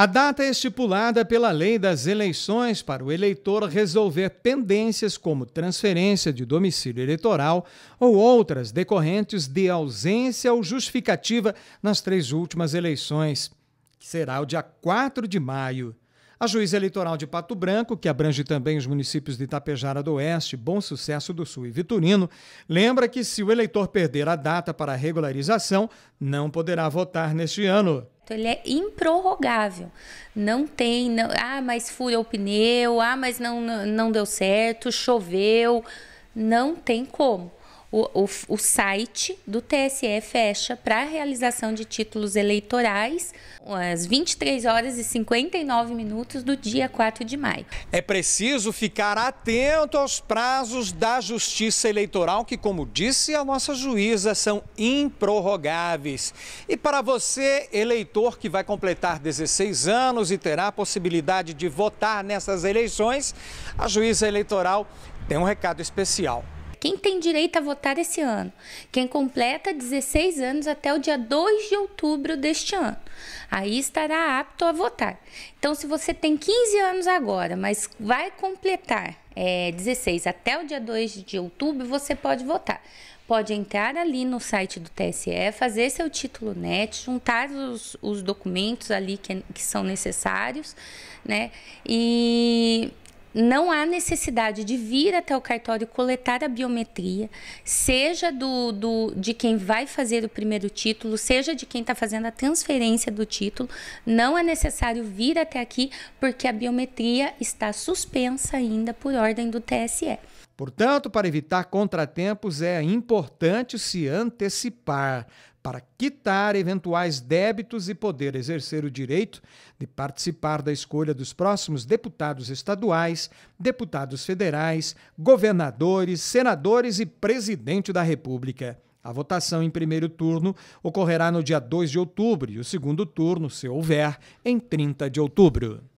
A data é estipulada pela lei das eleições para o eleitor resolver pendências como transferência de domicílio eleitoral ou outras decorrentes de ausência ou justificativa nas três últimas eleições, que será o dia 4 de maio. A juíza eleitoral de Pato Branco, que abrange também os municípios de Itapejara do Oeste, Bom Sucesso do Sul e Vitorino, lembra que se o eleitor perder a data para a regularização, não poderá votar neste ano. Então, ele é improrrogável. Não tem, não, ah, mas furou o pneu, ah, mas não, não deu certo, choveu. Não tem como o, o, o site do TSE fecha para a realização de títulos eleitorais às 23 horas e 59 minutos do dia 4 de maio. É preciso ficar atento aos prazos da Justiça Eleitoral, que, como disse a nossa juíza, são improrrogáveis. E para você, eleitor que vai completar 16 anos e terá a possibilidade de votar nessas eleições, a juíza eleitoral tem um recado especial. Quem tem direito a votar esse ano? Quem completa 16 anos até o dia 2 de outubro deste ano. Aí estará apto a votar. Então, se você tem 15 anos agora, mas vai completar é, 16 até o dia 2 de outubro, você pode votar pode entrar ali no site do TSE, fazer seu título net, juntar os, os documentos ali que, que, são necessários, né? E não há necessidade de vir até o cartório coletar a biometria, seja do, do de quem vai fazer o primeiro título, seja de quem está fazendo a transferência do título, não é necessário vir até aqui porque a biometria está suspensa ainda por ordem do TSE. Portanto, para evitar contratempos, é importante se antecipar para quitar eventuais débitos e poder exercer o direito de participar da escolha dos próximos deputados estaduais, deputados federais, governadores, senadores e presidente da República. A votação em primeiro turno ocorrerá no dia 2 de outubro e o segundo turno, se houver, em 30 de outubro.